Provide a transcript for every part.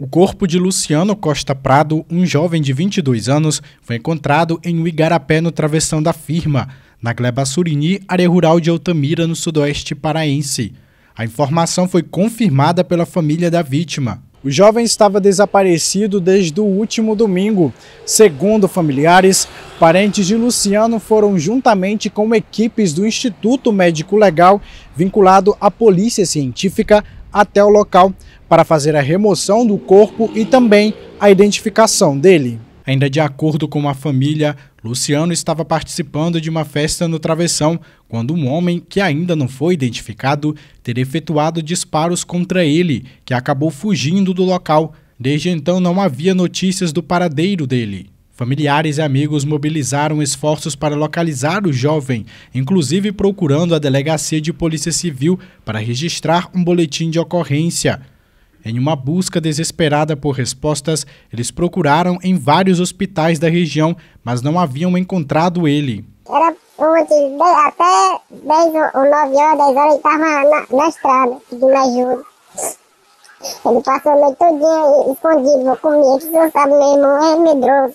O corpo de Luciano Costa Prado, um jovem de 22 anos, foi encontrado em um igarapé no travessão da firma, na Gleba Surini, área rural de Altamira, no sudoeste paraense. A informação foi confirmada pela família da vítima. O jovem estava desaparecido desde o último domingo. Segundo familiares, parentes de Luciano foram juntamente com equipes do Instituto Médico Legal vinculado à Polícia Científica até o local para fazer a remoção do corpo e também a identificação dele. Ainda de acordo com a família, Luciano estava participando de uma festa no travessão quando um homem, que ainda não foi identificado, teria efetuado disparos contra ele, que acabou fugindo do local. Desde então não havia notícias do paradeiro dele. Familiares e amigos mobilizaram esforços para localizar o jovem, inclusive procurando a delegacia de Polícia Civil para registrar um boletim de ocorrência. Em uma busca desesperada por respostas, eles procuraram em vários hospitais da região, mas não haviam encontrado ele. Era ontem, até 10 ou 9 horas, 10 horas, ele estava na, na, estrada pedindo ajuda. Ele passou a noite dia escondido, vou comer, que você sabe, meu irmão é medroso.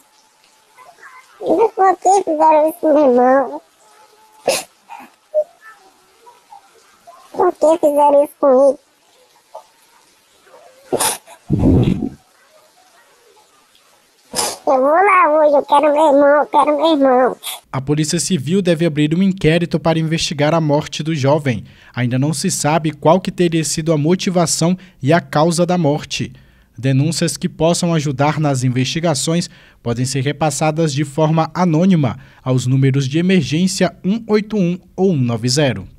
E por que fizeram isso com meu irmão? Por que fizeram isso comigo? Eu vou lá hoje, eu quero meu irmão, eu quero meu irmão. A Polícia Civil deve abrir um inquérito para investigar a morte do jovem. Ainda não se sabe qual que teria sido a motivação e a causa da morte. Denúncias que possam ajudar nas investigações podem ser repassadas de forma anônima aos números de emergência 181 ou 190.